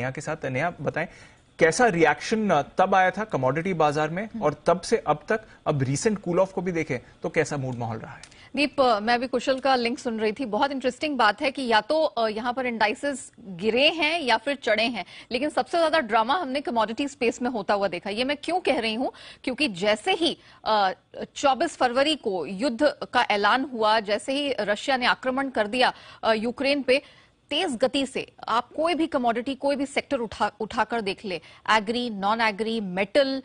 नेहा के साथ नेहा बताएं कैसा रिएक्शन तब आया था कमोडिटी बाजार में और तब से अब तक अब रीसेंट कूल ऑफ को भी देखें तो कैसा मूड माहौल रहा है दीप मैं भी कुशल का लिंक सुन रही थी बहुत इंटरेस्टिंग बात है कि या तो यहाँ पर इंडाइसेस गिरे हैं या फिर चढ़े हैं लेकिन सबसे ज्यादा ड्रामा हमने कमोडिटी स्पेस में होता हुआ देखा ये मैं क्यों कह रही हूँ क्योंकि जैसे ही चौबीस फरवरी को युद्ध का ऐलान हुआ जैसे ही रशिया ने आक्रमण कर दिया यूक्रेन पे तेज गति से आप कोई भी कमोडिटी कोई भी सेक्टर उठा उठाकर देख ले agri non agri metal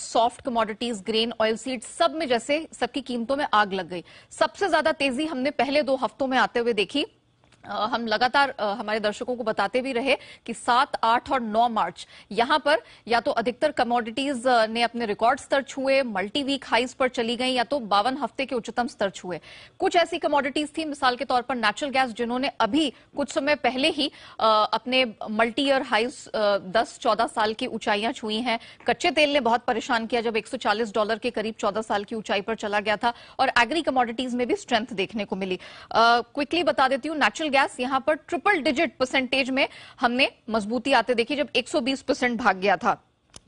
soft commodities grain oil seed सब में जैसे सबकी कीमतों में आग लग गई सबसे ज्यादा तेजी हमने पहले दो हफ्तों में आते हुए देखी हम लगातार हमारे दर्शकों को बताते भी रहे कि सात आठ और नौ मार्च यहां पर या तो अधिकतर कमोडिटीज ने अपने रिकॉर्ड स्तर छुए मल्टी वीक हाइज पर चली गई या तो बावन हफ्ते के उच्चतम स्तर छुए कुछ ऐसी कमोडिटीज थी मिसाल के तौर पर नेचुरल गैस जिन्होंने अभी कुछ समय पहले ही अपने मल्टी ईयर हाइज दस चौदह साल की ऊंचाइयां छुई हैं कच्चे तेल ने बहुत परेशान किया जब एक डॉलर के करीब चौदह साल की ऊंचाई पर चला गया था और एग्री कमोडिटीज में भी स्ट्रेंथ देखने को मिली क्विकली बता देती हूँ नेचुरल गैस यहां पर ट्रिपल डिजिट परसेंटेज में हमने मजबूती आते देखी जब 120 परसेंट भाग गया था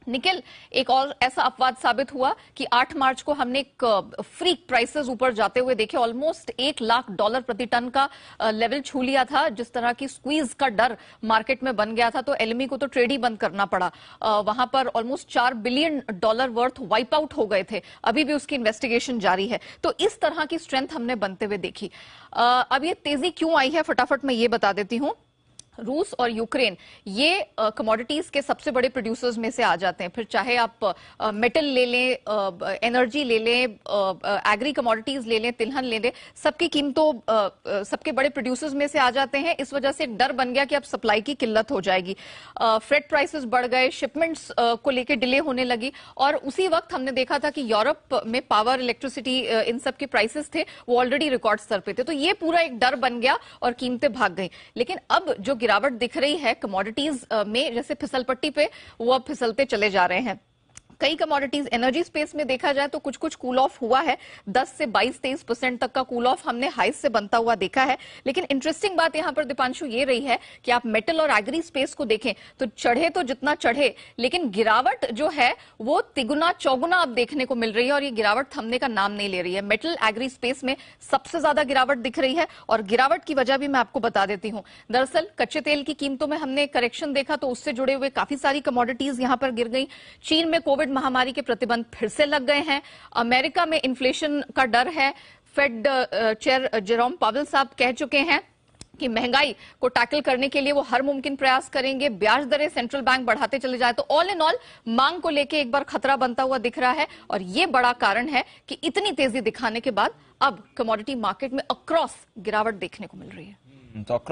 निखिल एक और ऐसा अपवाद साबित हुआ कि 8 मार्च को हमने एक फ्रीक प्राइसेस ऊपर जाते हुए देखे ऑलमोस्ट एक लाख डॉलर प्रति टन का लेवल छू लिया था जिस तरह की स्क्वीज का डर मार्केट में बन गया था तो एलमी को तो ट्रेड ही बंद करना पड़ा वहां पर ऑलमोस्ट चार billion dollar worth wipe out हो गए थे अभी भी उसकी इन्वेस्टिगेशन जारी है तो इस तरह की स्ट्रेंथ हमने बनते हुए देखी अब ये तेजी क्यों आई है फटाफट मैं ये बता देती हूं रूस और यूक्रेन ये कमोडिटीज के सबसे बड़े प्रोड्यूसर्स में से आ जाते हैं फिर चाहे आप मेटल ले लें एनर्जी ले लें एग्री कमोडिटीज ले लें तिलहन ले लें सबकी कीमतों सबके बड़े प्रोड्यूसर्स में से आ जाते हैं इस वजह से डर बन गया कि अब सप्लाई की किल्लत हो जाएगी फ्रेट प्राइसेस बढ़ गए शिपमेंट्स को लेकर डिले होने लगी और उसी वक्त हमने देखा था कि यूरोप में पावर इलेक्ट्रिसिटी इन सबके प्राइसेस थे वो ऑलरेडी रिकॉर्ड स्तर पर थे तो ये पूरा एक डर बन गया और कीमतें भाग गई लेकिन अब जो गिरावट दिख रही है कमोडिटीज में जैसे फिसल पट्टी पे वो अब फिसलते चले जा रहे हैं कई कमोडिटीज एनर्जी स्पेस में देखा जाए तो कुछ कुछ कूल ऑफ हुआ है 10 से 22 तेईस परसेंट तक का कूल ऑफ हमने हाइस से बनता हुआ देखा है लेकिन इंटरेस्टिंग बात यहां पर दीपांशु ये रही है कि आप मेटल और एग्री स्पेस को देखें तो चढ़े तो जितना चढ़े लेकिन गिरावट जो है वो तिगुना चौगुना आप देखने को मिल रही है और ये गिरावट थमने का नाम नहीं ले रही है मेटल एग्री स्पेस में सबसे ज्यादा गिरावट दिख रही है और गिरावट की वजह भी मैं आपको बता देती हूं दरअसल कच्चे तेल की कीमतों में हमने करेक्शन देखा तो उससे जुड़े हुए काफी सारी कमोडिटीज यहां पर गिर गई चीन में कोविड महामारी के प्रतिबंध फिर से लग गए हैं अमेरिका में इन्फ्लेशन का डर है फेड चेयर जेरोम पावल साहब कह चुके हैं कि महंगाई को टैकल करने के लिए वो हर मुमकिन प्रयास करेंगे ब्याज दरें सेंट्रल बैंक बढ़ाते चले जाए तो ऑल इन ऑल मांग को लेके एक बार खतरा बनता हुआ दिख रहा है और ये बड़ा कारण है कि इतनी तेजी दिखाने के बाद अब कमोडिटी मार्केट में अक्रॉस गिरावट देखने को मिल रही है hmm, तो